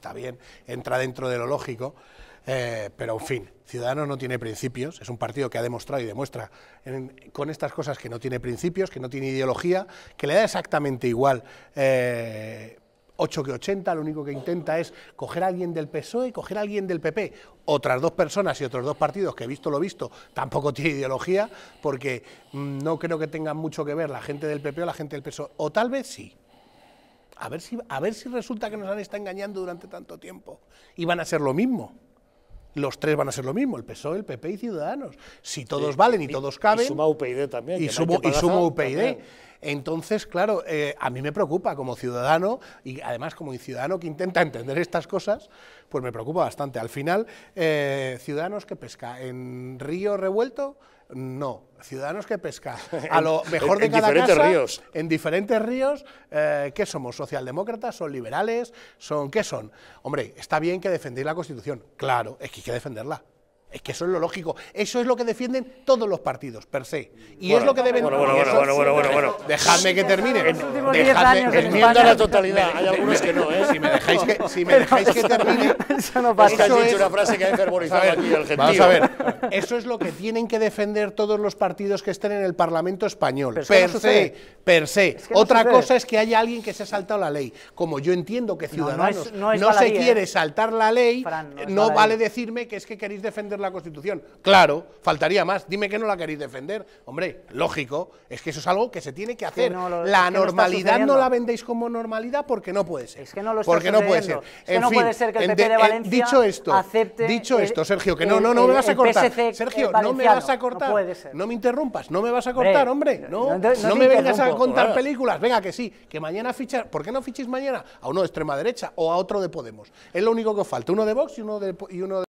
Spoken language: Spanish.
está bien, entra dentro de lo lógico, eh, pero en fin, Ciudadanos no tiene principios, es un partido que ha demostrado y demuestra con estas cosas que no tiene principios, que no tiene ideología, que le da exactamente igual. 8 eh, que 80, lo único que intenta es coger a alguien del PSOE, coger a alguien del PP. Otras dos personas y otros dos partidos que, he visto lo visto, tampoco tiene ideología, porque mm, no creo que tengan mucho que ver la gente del PP o la gente del PSOE. O tal vez sí, a ver, si, a ver si resulta que nos han estado engañando durante tanto tiempo y van a ser lo mismo. Los tres van a ser lo mismo, el PSOE, el PP y Ciudadanos. Si todos valen y, todos caben... Y suma UPyD también. Y, sumo, y suma UPyD. Entonces, claro, eh, a mí me preocupa como ciudadano y además como ciudadano que intenta entender estas cosas, pues me preocupa bastante. Al final, eh, ciudadanos que pesca en río revuelto, no, ciudadanos que pesca a lo mejor de cada diferentes casa, ríos. en diferentes ríos, eh, ¿qué somos? ¿Socialdemócratas? ¿Son liberales? ¿Son qué son? Hombre, está bien que defendéis la Constitución, claro, es que hay que defenderla. Es que eso es lo lógico. Eso es lo que defienden todos los partidos, per se. Y es lo que deben... Bueno, bueno, bueno, bueno, bueno, bueno, bueno. Dejadme que termine. enmienda la totalidad. Hay algunos que no, ¿eh? Si me dejáis que, si me dejáis que termine... Eso no pasa. Eso dicho una frase que ha enfermorizado aquí el gentío. Vamos a ver. Eso es lo que tienen que defender todos los partidos que estén en el Parlamento español. per, se, per se. Otra cosa es que haya alguien que se ha saltado la ley. Como yo entiendo que Ciudadanos no, se ¿eh? quiere saltar la ley, no, vale decirme que es que queréis defender la Constitución? Claro, faltaría más. Dime que no la queréis defender. Hombre, lógico, es que eso es algo que se tiene que hacer. la normalidad no, la vendéis como normalidad porque no puede ser. Es que no lo Porque no puede ser. puede dicho esto, Dicho eh, esto, Sergio, que no, no, no me vas a cortar. Sergio, no me vas a cortar. No, me interrumpas, no me vas a cortar, hombre. No, no, me vengas a contar películas. Venga, que sí, que mañana fichar. ¿Por qué no fichéis mañana a uno de extrema derecha o a otro de Podemos? Es lo único que os falta, uno de Vox y uno de... Y uno de